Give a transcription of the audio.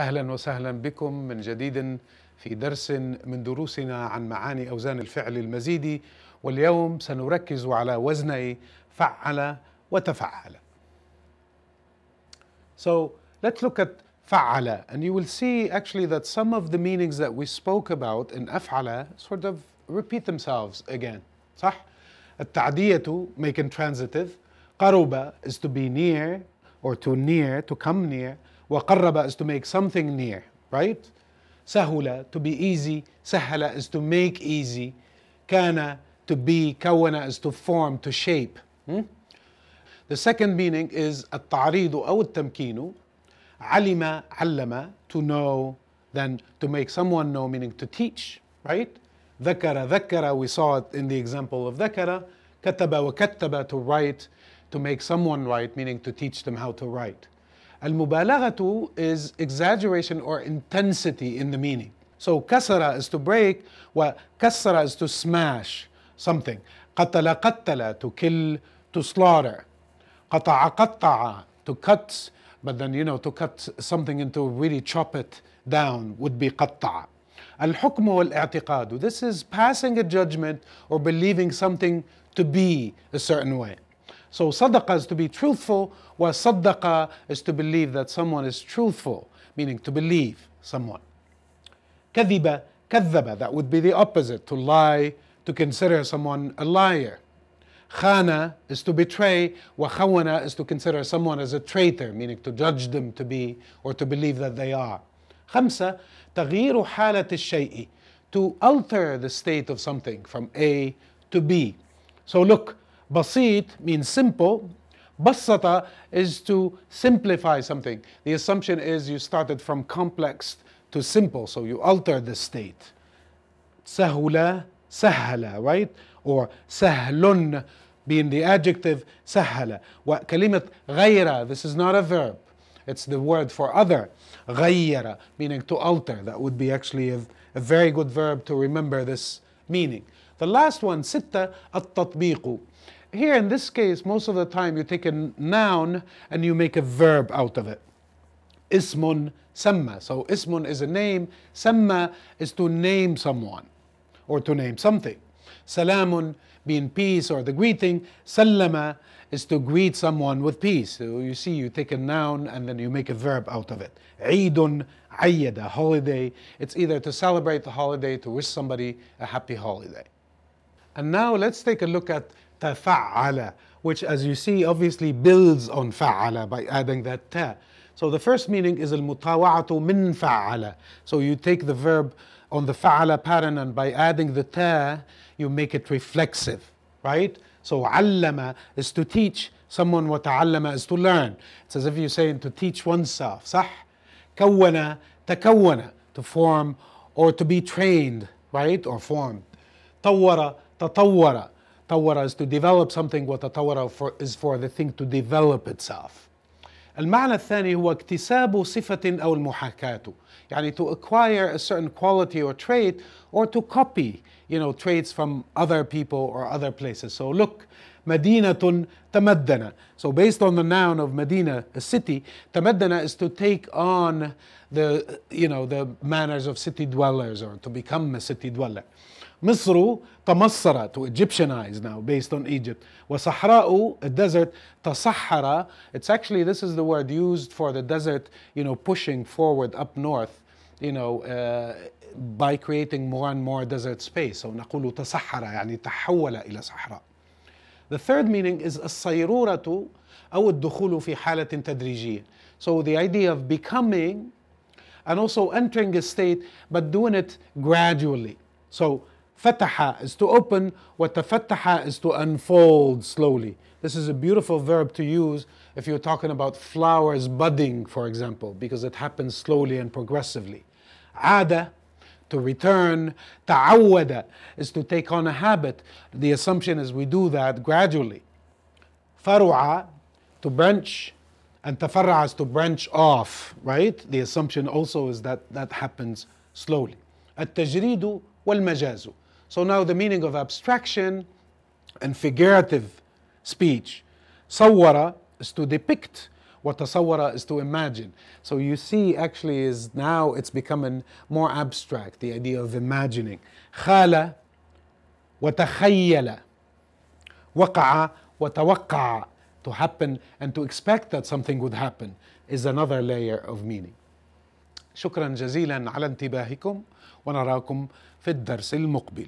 اهلا وسهلا بكم من جديد في درس من دروسنا عن معاني اوزان الفعل المزيدي واليوم سنركز على وزني فعل وتفعل. So let's look at فعل and you will see actually that some of the meanings that we spoke about in أفعل sort of repeat themselves again. صح؟ التعدية make transitive قرب is to be near or to near to come near وقرب is to make something near, right? سهل to be easy, سهل is to make easy, كان to be, كون is to form, to shape. Hmm? The second meaning is التعريض أو التمكين علم علم to know then to make someone know meaning to teach right ذكر ذكر we saw it in the example of ذكر كتب وكتب to write to make someone write meaning to teach them how to write al is exaggeration or intensity in the meaning. So kasara is to break, wa kasara is to smash something. Qatala qatala, to kill, to slaughter. قطع قطع to cut, but then you know, to cut something into really chop it down would be قطع. الحكم والاعتقاد. This is passing a judgment or believing something to be a certain way. So sadaqah is to be truthful, while sadaqah is to believe that someone is truthful, meaning to believe someone. Kadhiba, kadhaba, that would be the opposite, to lie, to consider someone a liar. Khana is to betray, wa is to consider someone as a traitor, meaning to judge them to be or to believe that they are. خمسة تغيير حالة الشيء to alter the state of something from A to B. So look, Basit means simple. Basata is to simplify something. The assumption is you started from complex to simple, so you alter the state. Sahula, sahala, right? Or sahlun being the adjective sahala. Kalimat ghayra, this is not a verb. It's the word for other. Ghayyara, meaning to alter. That would be actually a, a very good verb to remember this meaning. The last one, sita at-tatbiqu. Here, in this case, most of the time you take a noun and you make a verb out of it. Ismun semma. So ismun is a name. Semma is to name someone or to name something. Salamun being peace or the greeting. Sallama is to greet someone with peace. So you see, you take a noun and then you make a verb out of it. Eidun ayyada, holiday. It's either to celebrate the holiday, to wish somebody a happy holiday. And now let's take a look at tafa'ala, which as you see obviously builds on fa'ala by adding that ta. So the first meaning is al-mutawa'atu min fa'ala. So you take the verb on the fa'ala pattern and by adding the ta, you make it reflexive, right? So allama is to teach someone what allama is to learn. It's as if you're saying to teach oneself, صح? كوّن to form or to be trained, right? Or formed. طوّر تطوّر tawara is to develop something What a for is for the thing to develop itself المعنى الثاني هو اكتساب صفة أو المحاكاة يعني to acquire a certain quality or trait or to copy you know traits from other people or other places so look مدينة تمدن so based on the noun of مدينة a city تمدن is to take on the you know the manners of city dwellers or to become a city dweller مصر تمصرت و Egyptianized now based on Egypt وصحراء الديزرت تصحر it's actually this is the word used for the desert you know pushing forward up north you know uh, by creating more and more desert space أو نقول تصحر يعني تحول إلى صحراء The third meaning is الصيرورة أو الدخول في حالة تدريجية So the idea of becoming and also entering a state but doing it gradually So Fataha is to open, what tafataha is to unfold slowly. This is a beautiful verb to use if you're talking about flowers budding, for example, because it happens slowly and progressively. Ada, to return. Ta'awwada is to take on a habit. The assumption is we do that gradually. Faru'a, to branch. And tafarra'a is to branch off, right? The assumption also is that that happens slowly. At-tajridu wal-majazu so now the meaning of abstraction and figurative speech. Sawara is to depict, what sawara is to imagine. So you see actually is now it's becoming more abstract, the idea of imagining. خال what وقع وتوقع to happen and to expect that something would happen is another layer of meaning. شكرا جزيلا على انتباهكم ونراكم في الدرس المقبل